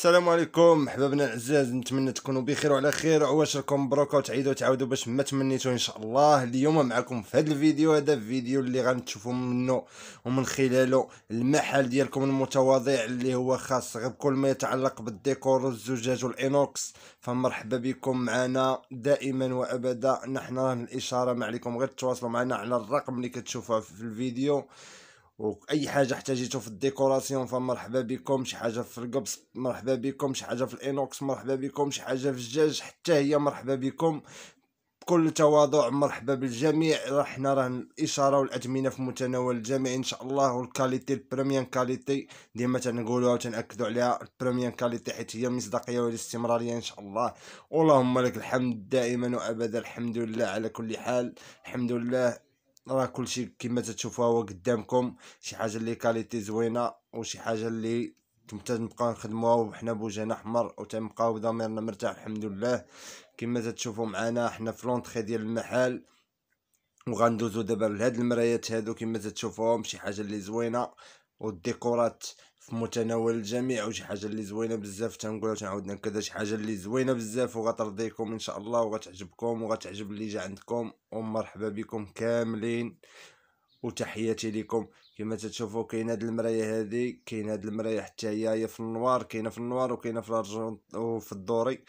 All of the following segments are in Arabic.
السلام عليكم احبابنا الاعزاز نتمنى تكونوا بخير وعلى خير عواشركم مبروك وتعيدوا تعاودوا باش ما تمنيتو ان شاء الله اليوم معكم في هذا الفيديو هذا الفيديو اللي غنشوفوا منه ومن خلاله المحل ديالكم المتواضع اللي هو خاص غير بكل ما يتعلق بالديكور والزجاج والانوكس فمرحبا بكم معنا دائما وابدا نحن الاشاره ما عليكم غير تواصلوا معنا على الرقم اللي كتشوفوه في الفيديو واي حاجه احتاجيتو في الديكوراسيون فمرحبا بكم شي حاجه في القبص مرحبا بكم شي حاجه في الانوكس مرحبا بكم شي حاجه في الجاج حتى هي مرحبا بكم بكل تواضع مرحبا بالجميع راه حنا راه الاشاره والادمنه في متناول الجميع ان شاء الله والكاليتي البريميوم كاليتي ديما تنقولوها وتناكدوا عليها البريميوم كاليتي حيت هي المصداقيه والاستمراريه ان شاء الله اللهم لك الحمد دائما وابدا الحمد لله على كل حال الحمد لله راه كلشي كما تتشوفوا هو قدامكم شي حاجه اللي كاليتي زوينه وشي حاجه اللي كنت نبقاو نخدموها وحنا بوجهنا احمر وتنبقاو ضميرنا مرتاح الحمد لله كما تتشوفوا معنا حنا في لونطخي ديال المحل وغندوزو دابا لهاد المرايات هادو كما تتشوفوهم شي حاجه اللي زوينه والديكورات في متناول الجميع وشي حاجه اللي زوينه بزاف تنقولها تنعاود ناكدها شي حاجه اللي زوينه بزاف وغترضيكم ان شاء الله وغتعجبكم وغتعجب اللي جا عندكم ومرحبا بكم كاملين وتحياتي لكم كما تشوفوا كاين هاد المرايه هذه كاين هاد المرايه حتى هي في النوار كاينه في النوار وكاينه في الارجون وفي الدوري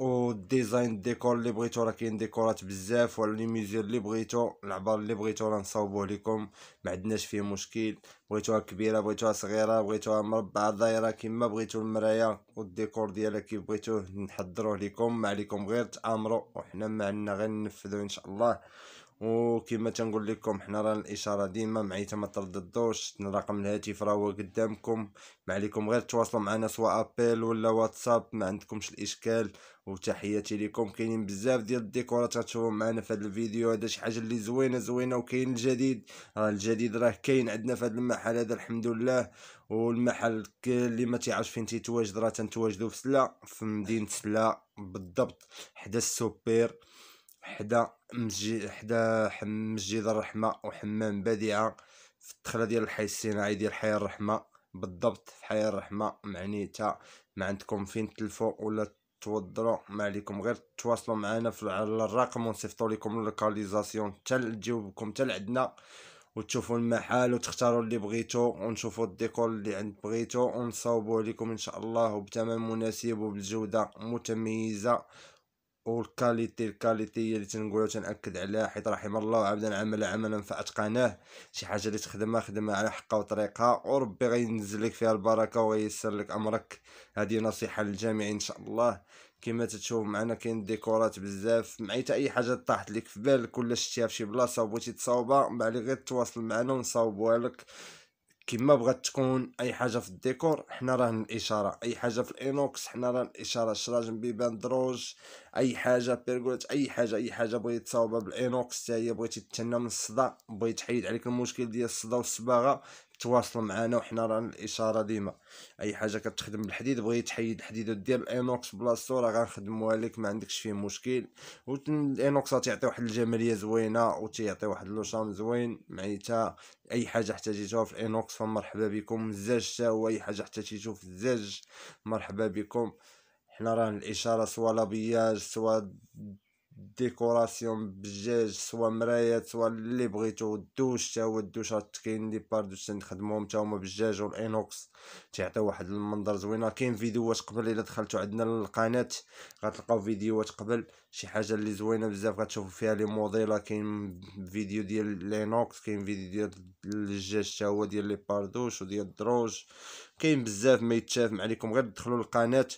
والديزاين ديكور اللي بغيتو راه كاين ديكورات بزاف وعلى لي ميزير اللي بغيتو العبار اللي بغيتو راه نصاوبوه لكم ما عندناش فيه مشكل بغيتوها كبيره بغيتوها صغيره بغيتوها مربعه دايره كما بغيتو المرايه والديكور ديالها كيف بغيتوه نحضروه لكم ما عليكم غير تامروا وحنا ما عندنا غير ننفذوا ان شاء الله وكما تنقول لكم حنا راه الاشاره ديما معي ما ترددوش رقم الهاتف راه هو قدامكم ما عليكم غير تواصلوا معنا سواء ابل ولا واتساب ما عندكمش الاشكال وتحياتي لكم كاينين بزاف ديال الديكورات غتشوفوا معنا في هذا الفيديو هذا شي حاجه اللي زوينه زوينه وكاين الجديد راه الجديد راه كاين عندنا في هذا المحل هذا الحمد لله والمحل اللي ما تيعرفش فين تيتواجد راه تنتواجدوا في سلا في مدينه سلا بالضبط حدا السوبر حدا مسجد حدا مسجد الرحمة وحمام بديعه في الدخلة ديال الحي الصناعي ديال حي الرحمة بالضبط في حي الرحمة معنيتها ما عندكم فين تلفو ولا توضروا ما عليكم غير تواصلوا معنا في على الرقم ونصيفطوا لكم اللوكاليزاسيون حتى تجيوبكم حتى لعندنا وتشوفوا المحل وتختاروا اللي بغيتو ونشوفوا الديكور اللي عند بغيتو ونصاوبوا لكم ان شاء الله وبثمن مناسب وبجوده متميزه والكاليتي الكاليتي هي اللي تنقولها تنأكد عليها حيت رحم الله عبدا عمل عملا فأتقناه شي حاجة اللي تخدمها خدمها على حقها وطريقها وربي غينزلك لك فيها البركة وغيسر لك أمرك هذه نصيحة للجميع إن شاء الله كما تتشوف معنا كاين ديكورات بزاف معيت اي حاجه طاحت لك في بالك ولا شتيها في شي بلاصه وبغيتي تصاوبها من بعد غير تواصل معنا ونصاوبوها لك كما بغات تكون اي حاجه في الديكور حنا راه الاشاره اي حاجه في الانوكس حنا راه الاشاره شراج بيبان دروج اي حاجه بيرغولات اي حاجه اي حاجه بغيتي تصاوبها بالانوكس حتى هي بغيتي تتنى من الصدى بغيتي تحيد عليك المشكل ديال الصدى والصباغه تواصلوا معنا وحنا راه الاشاره ديما اي حاجه كتخدم بالحديد بغيت تحيد الحديد ديال الانوكس بلاصتو راه غنخدموها لك ما عندكش فيه مشكل و الانوكس تيعطي واحد الجماليه زوينه و تيعطي واحد لوشام زوين معيتها اي حاجه احتاجيتوها في الانوكس فمرحبا بكم الزاج حتى هو اي حاجه احتاجيتو في الزاج مرحبا بكم حنا راه الاشاره سوا لابياج سوا ديكوراسيون بالجاج سوا مرايات سوا اللي بغيتو الدوش تا هو الدوش راه كاين لي بار دوش تنخدموهم تا هما بالجاج والانوكس تيعطيو واحد المنظر زوينه كاين فيديوهات قبل الا دخلتو عندنا للقناه غتلقاو فيديوهات قبل شي حاجه اللي زوينه بزاف غتشوفو فيها لي موديلا كاين فيديو ديال لينوكس كاين فيديو ديال الجاج تا هو ديال لي باردوش وديال الدروج كاين بزاف ما يتشاف عليكم غير دخلوا للقناه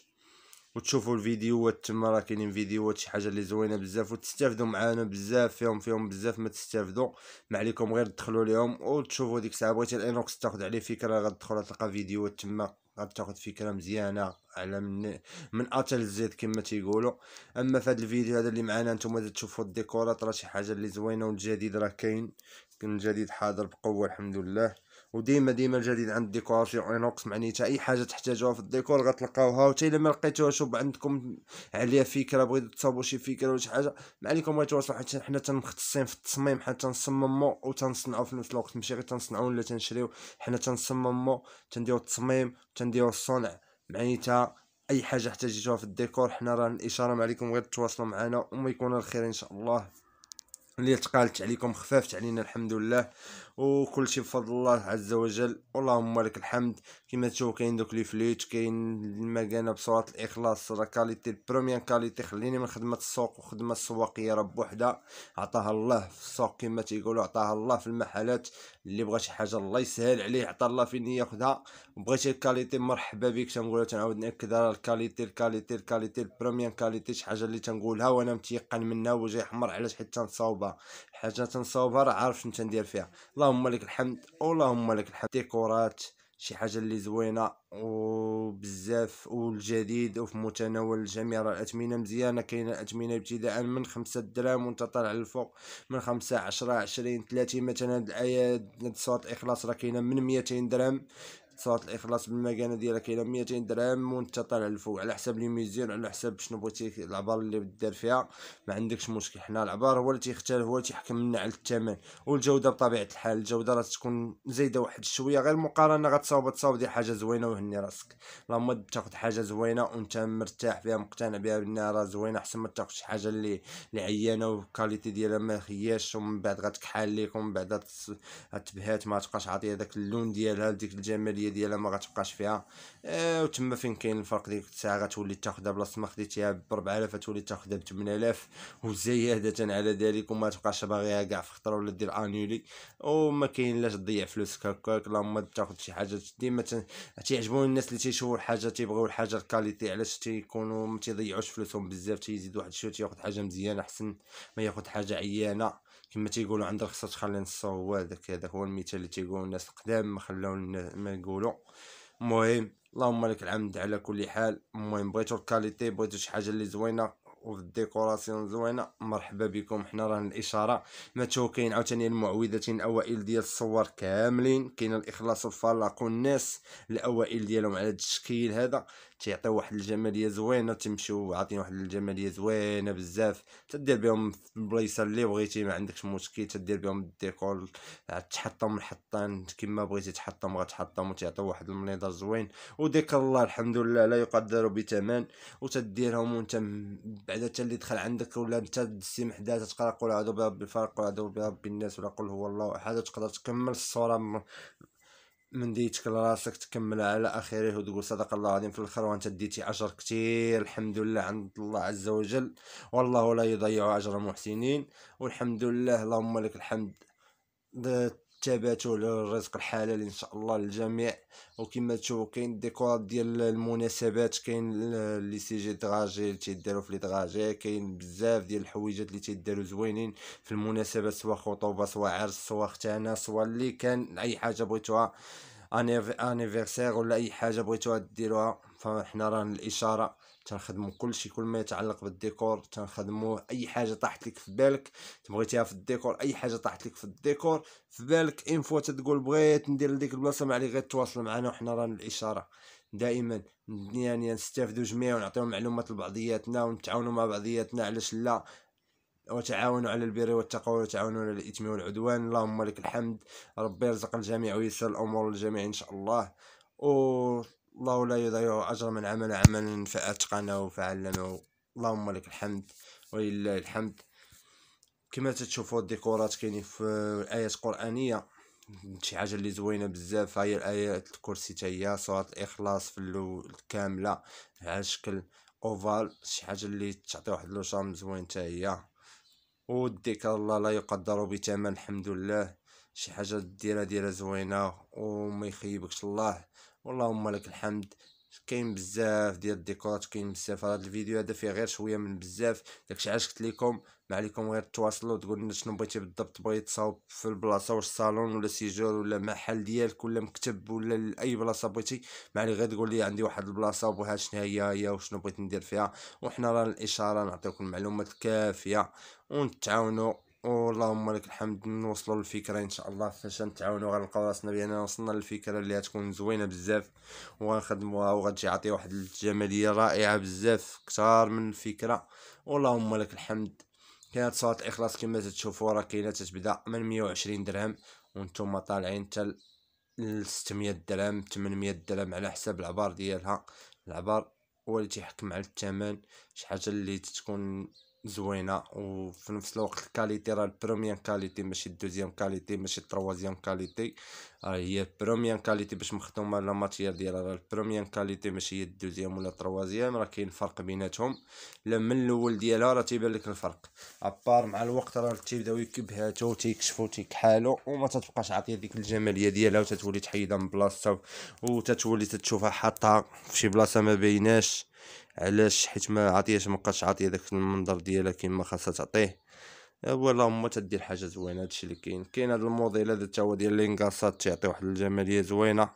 وتشوفوا الفيديوهات تما راه كاينين فيديوهات شي حاجه اللي زوينه بزاف وتستافدوا معانا بزاف فيهم فيهم بزاف ما تستافدوا ما عليكم غير تدخلوا ليهم وتشوفوا ديك الساعه بغيتي الانوكس تاخذ عليه فكره غتدخل تلقى فيديوهات تما غتاخذ فكره مزيانه على من من اتل زيد كما تيقولوا اما في هذا الفيديو هذا اللي معانا نتوما تشوفوا الديكورات راه شي حاجه اللي زوينه والجديد راه كاين كاين الجديد حاضر بقوه الحمد لله وديما ديما الجديد عند الديكور في اينوكس معني اي حاجه تحتاجوها في الديكور غتلقاوها حتى الا ما لقيتوهاش وب عندكم عليها فكره بغيتو تصاوبوا شي فكره ولا شي حاجه ما عليكم غير تواصلوا حيت حنا تنختصين في التصميم حنا تنصممو تنصنعو في نفس الوقت ماشي غير تنصنعو ولا تنشريو حنا تنصممو تنديرو التصميم تنديرو الصنع معنيتها اي حاجه احتاجتوها في الديكور حنا راه الاشاره ما عليكم غير تواصلوا معنا و يكون الخير ان شاء الله اللي تقالت عليكم خفافت علينا الحمد لله وكل شيء بفضل الله عز وجل اللهم لك الحمد كما تشوف كاين دوك لي فليت كاين المكانه بصوره الاخلاص راه كاليتي بروميير كاليتي خليني من خدمه السوق وخدمه السواقيه راه بوحدها عطاها الله في السوق كما تيقولوا عطاها الله في المحلات اللي بغى شي حاجه الله يسهل عليه عطى الله فين ياخذها بغيتي الكاليتي مرحبا بك تنقولها تنعاود ناكد على الكاليتي الكاليتي الكاليتي بروميير كاليتي شي حاجه اللي تنقولها وانا متيقن منها وجهي حمر علاش حيت تنصاوبها حاجه تنصاوبها راه عارف شنو تندير فيها اللهم اللهم لك الحمد اللهم لك الحمد ديكورات شي حاجه اللي زوينه وبزاف والجديد وفي متناول الجميع راه الاثمنه مزيانه كاينه الاثمنه ابتداء من خمسة دراهم وانت طالع للفوق من خمسة عشرة عشرين ثلاثين مثلا هاد الايات هاد صوره اخلاص راه كاينه من ميتين درهم صوره الإخلاص بالمكانة ديالها كاينة ميتين درهم وأنت طالع الفوق على حساب لي ميزيون على حساب شنو بغيتي العبار اللي دار فيها ما عندكش مشكل حنا العبار هو اللي تيختار هو اللي تيحكم لنا على الثمن والجودة بطبيعة الحال الجودة راه تكون زايدة واحد شوية غير المقارنة غتصاوب تصاوب دي حاجة زوينة وهني راسك اللهم تاخد حاجة زوينة وأنت مرتاح فيها مقتنع بها بأنها راه زوينة احسن ما تاخدش حاجة اللي عيانة والكاليتي ديالها ما خياش ومن بعد غتكحل ليك ومن بعد غتبهات ما تبقاش عاطيه داك اللون ديالها ديك الجماليه ديالها ما غتبقاش فيها أه وتما فين كاين الفرق ديك الساعه غتولي تاخذها بلاصه ما خديتيها ب 4000 غتولي تاخذها ب 8000 وزياده على ذلك وما تبقاش باغيها كاع في خطره ولا دير انولي وما كاين لاش تضيع فلوسك هكاك اللهم تاخذ شي حاجه ديما تيعجبوني الناس اللي تيشوفوا الحاجه تيبغيو الحاجه الكاليتي علاش تيكونوا ما تيضيعوش فلوسهم بزاف تيزيد واحد شويه تياخذ حاجه مزيانه احسن ما ياخذ حاجه عيانه كما تيقولوا عند الخصه تخلي نص هو هذاك هذاك هو المثال اللي تيقولوا الناس القدام ما خلاو ما يقولوا المهم اللهم لك الحمد على كل حال المهم بغيتو الكاليتي بغيتو شي حاجه اللي زوينه والديكوراسيون زوينه مرحبا بكم حنا راه الاشاره ما كاين عاوتاني المعوذتين الاوائل ديال الصور كاملين كاين الاخلاص والفلاق والناس الاوائل ديالهم على هذا التشكيل هذا تيعطيو واحد الجماليه زوينه تمشيو عاطين واحد الجماليه زوينه بزاف تدير بهم في البلايصه اللي بغيتي ما عندكش مشكل تدير بهم الديكور تحطم الحطان كما بغيتي تحطم غتحطم وتيعطيو واحد المنظر زوين وديك الله الحمد لله لا يقدر بثمن وتديرهم وانت بعدا حتى اللي دخل عندك ولا انت السيم حدا تقرا قول اعوذ بالفرق الفلق قول الناس ولا قل هو الله احد تقدر تكمل الصوره من ديتك لراسك تكمل على اخره وتقول صدق الله العظيم في الاخر وانت ديتي اجر كثير الحمد لله عند الله عز وجل والله لا يضيع اجر المحسنين والحمد لله اللهم لك الحمد الثبات الرزق الحلال ان شاء الله للجميع وكما تشوفوا كاين الديكورات ديال المناسبات كاين لي سي جي دراجي اللي تيداروا في لي دراجي كاين بزاف ديال الحويجات اللي تيداروا زوينين في المناسبات سواء خطوبه سواء عرس سواء ختانه سواء اللي كان اي حاجه بغيتوها انيفيرسير ولا اي حاجه بغيتوها ديروها فحنا راه الاشاره تنخدمو كلشي كل ما يتعلق بالديكور تنخدموه اي حاجه طاحت لك في بالك تبغيتيها في الديكور اي حاجه طاحت لك في الديكور في بالك ان فوا تتقول بغيت ندير لديك البلاصه ما عليك غير تواصل معنا وحنا راه الاشاره دائما يعني نستافدوا جميع ونعطيو معلومات لبعضياتنا ونتعاونوا مع بعضياتنا علاش لا وتعاونوا على البر والتقوى وتعاونوا على الاثم والعدوان اللهم لك الحمد ربي يرزق الجميع ويسر الامور للجميع ان شاء الله و الله لا يضيع اجر من عمل عملا فاتقنه فعلمه اللهم لك الحمد ولله الحمد كما تشوفوا الديكورات كاينين في ايات قرانيه شي حاجه اللي زوينه بزاف هي الايات الكرسي حتى هي سوره الاخلاص في الاول كامله على شكل اوفال شي حاجه اللي تعطي واحد لو زوين حتى وديك الله لا يقدر بثمن الحمد لله شي حاجه ديرها ديرها زوينه وما يخيبكش الله اللهم لك الحمد كاين بزاف ديال الديكورات كاين بزاف هذا الفيديو هذا فيه غير شويه من بزاف داكشي علاش قلت لكم ما عليكم غير تواصلوا تقول لنا شنو بغيتي بالضبط بغيتي تصاوب في البلاصه واش صالون ولا سيجور ولا محل ديالك ولا مكتب ولا اي بلاصه بغيتي ما علي غير تقول لي عندي واحد البلاصه وبغيها شنو هي هي وشنو بغيت ندير فيها وحنا راه الاشاره نعطيكم المعلومات الكافيه ونتعاونوا اللهم لك الحمد نوصلوا للفكره ان شاء الله فاش نتعاونوا غنلقاو راسنا باننا وصلنا للفكره اللي غتكون زوينه بزاف وغنخدموها وغتجي عطي واحد الجماليه رائعه بزاف كثار من الفكره اللهم لك الحمد كانت صوره الاخلاص كما تشوفوا راه كاينه تتبدا من 120 درهم وانتم طالعين حتى ل 600 درهم 800 درهم على حساب العبار ديالها العبار هو اللي تيحكم على الثمن شي حاجه اللي تتكون زوينه وفي نفس الوقت الكاليتي راه البروميير كاليتي ماشي الدوزيام كاليتي ماشي التروازيام كاليتي راه هي البروميير كاليتي باش مخدومه لا ماتيير ديالها راه البروميير كاليتي ماشي هي الدوزيام ولا التروازيام راه كاين فرق بيناتهم لا من الاول ديالها راه تيبان لك الفرق ابار مع الوقت راه تيبداو يكبهاتو تيكشفو تيكحالو وما تتبقاش عاطيه ديك الجماليه ديالها وتتولي تحيدها من بلاصتها وتتولي تتشوفها حاطه في شي بلاصه ما بيناش علاش حيت ما ما بقاش عاطيه داك المنظر ديالها كيما خاصها تعطيه ولا ما تدير حاجه زوينه هادشي اللي كاين كاين هاد الموديل هذا حتى هو ديال لينكاسات تيعطي واحد الجماليه زوينه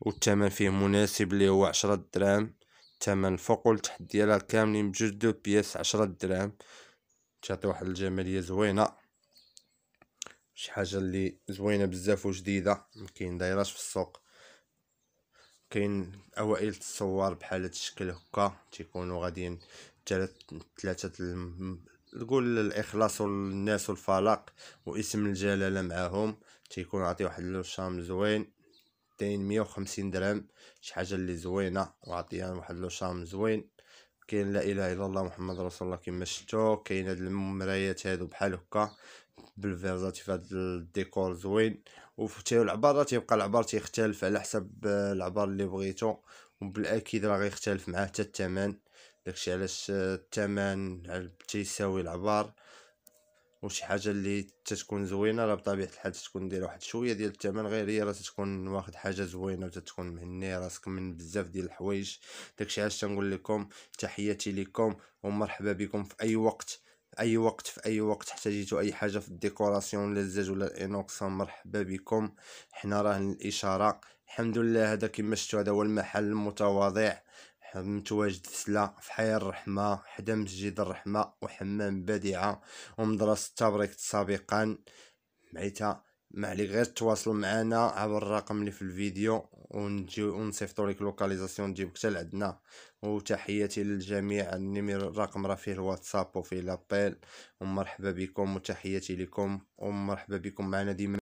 والثمن فيه مناسب اللي هو عشرة دراهم الثمن الفوق والتحت ديالها كاملين بجوج دو بياس عشرة دراهم تعطي واحد الجماليه زوينه شي حاجه اللي زوينه بزاف وجديده مكاين دايراش في السوق كاين اوائل الصور بحال هاد الشكل هكا تيكونوا غاديين ثلاثه نقول الاخلاص والناس والفلق واسم الجلاله معاهم تيكون عطي واحد لوشام زوين داين 150 درهم شي حاجه اللي زوينه وعطيها واحد لوشام زوين كاين لا اله الا الله محمد رسول الله كما شفتو كاين هاد المرايات هادو بحال هكا بالفيرزات في هذا الديكور زوين وفي العبار تيبقى العبار تيختلف على حسب العبار اللي بغيتو وبالاكيد راه غيختلف معاه حتى الثمن داكشي علاش آه، الثمن تيساوي العبار وشي حاجه اللي تتكون زوينه راه بطبيعه الحال تكون دايره واحد شويه ديال الثمن غير هي راه تتكون واخد حاجه زوينه وتتكون مهني راسك من بزاف ديال الحوايج داكشي علاش تنقول لكم تحياتي لكم ومرحبا بكم في اي وقت اي وقت في اي وقت احتاجيتو اي حاجه في الديكوراسيون ولا الزجاج ولا الانوكس مرحبا بكم حنا راه الاشاره الحمد لله هذا كما شفتوا هذا هو المحل المتواضع متواجد في سلا في حي الرحمه حدا مسجد الرحمه وحمام بادعه ومدرسه تبريك سابقا معيتها ما عليك غير تواصلوا معنا عبر الرقم اللي في الفيديو ونجيو ونصيفطو لك لوكاليزاسيون تجيبك حتى لعندنا وتحياتي للجميع النمر الرقم راه فيه الواتساب وفيه لابيل ومرحبا بكم وتحياتي لكم ومرحبا بكم معنا ديما